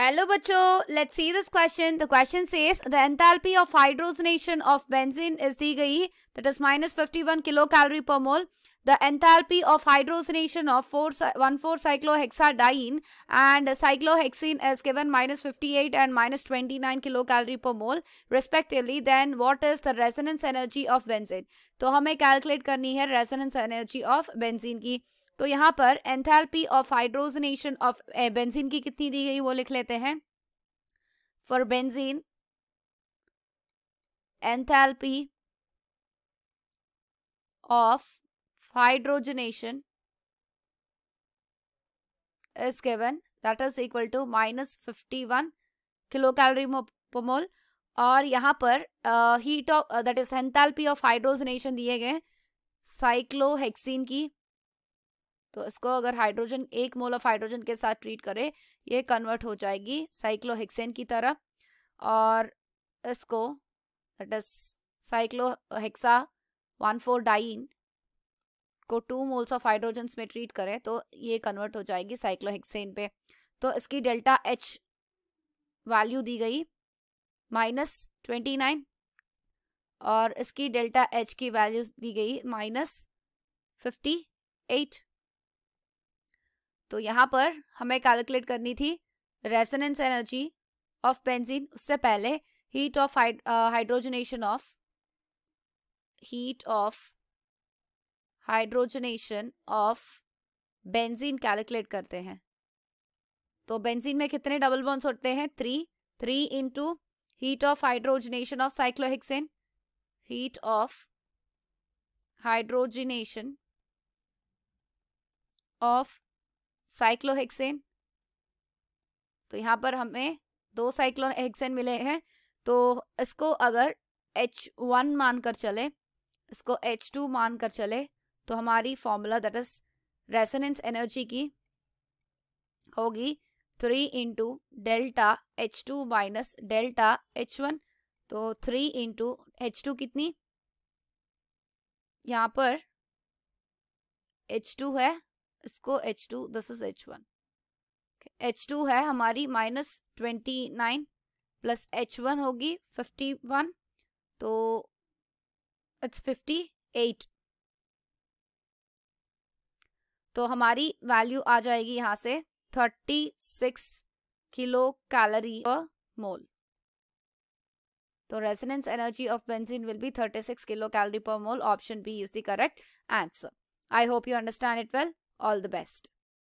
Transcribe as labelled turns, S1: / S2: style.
S1: Hello बच्चों let's see this question the question says the enthalpy of hydrogenation of benzene is दी गई that is minus fifty one kilo calorie per mole the enthalpy of hydrogenation of four one four cyclohexadiene and cyclohexene is given minus fifty eight and minus twenty nine kilo calorie per mole respectively then what is the resonance energy of benzene तो हमें calculate करनी है resonance energy of benzene की तो यहाँ पर enthalpy of hydrogenation of benzene की कितनी दी गई वो लिख लेते हैं for benzene enthalpy of hydrogenation given that is equal to minus fifty one kilo calorie mole और यहाँ पर heat of that is enthalpy of hydrogenation दिए गए साइक्लोहेक्सीन की तो इसको अगर हाइड्रोजन एक मोल ऑफ हाइड्रोजन के साथ ट्रीट करें ये कन्वर्ट हो जाएगी साइक्लोहेक्सेन की तरह और इसको that is cyclohexa one four diene को टू मोल्स ऑफ हाइड्रोजन में ट्रीट करें तो ये कन्वर्ट हो जाएगी साइक्लोहेक्सेन पे तो इसकी डेल्टा एच वैल्यू दी गई माइनस ट्वेंटी नाइन और इसकी डेल्टा एच की वैल्यू दी गई माइनस फिफ्टी एट तो यहाँ पर हमें कैलकुलेट करनी थी रेसोनेंस एनर्जी ऑफ बेंजीन उससे पहले heat of hydrogenation of heat of hydrogenation of benzene calculate करते हैं तो बेंजीन में कितने डबल बॉन्स होते हैं three three into heat of hydrogenation of cyclohexane heat of hydrogenation of cyclohexane तो यहाँ पर हमें दो साइक्लोहेक्सेन मिले हैं तो इसको अगर एच वन मानकर चले इसको एच टू मानकर चले तो हमारी formula that is resonance energy की होगी three into delta H two minus delta H one तो थ्री इंटू एच टू कितनी यहाँ पर एच टू है इसको H two this is H one H two है हमारी minus twenty nine plus H one होगी फिफ्टी वन तो इट्स फिफ्टी एट तो हमारी वैल्यू आ जाएगी यहाँ से thirty six kilo calorie per mole तो resonance energy of benzene will be 36 kilo calorie per mole option B is the correct answer I hope you understand it well All the best.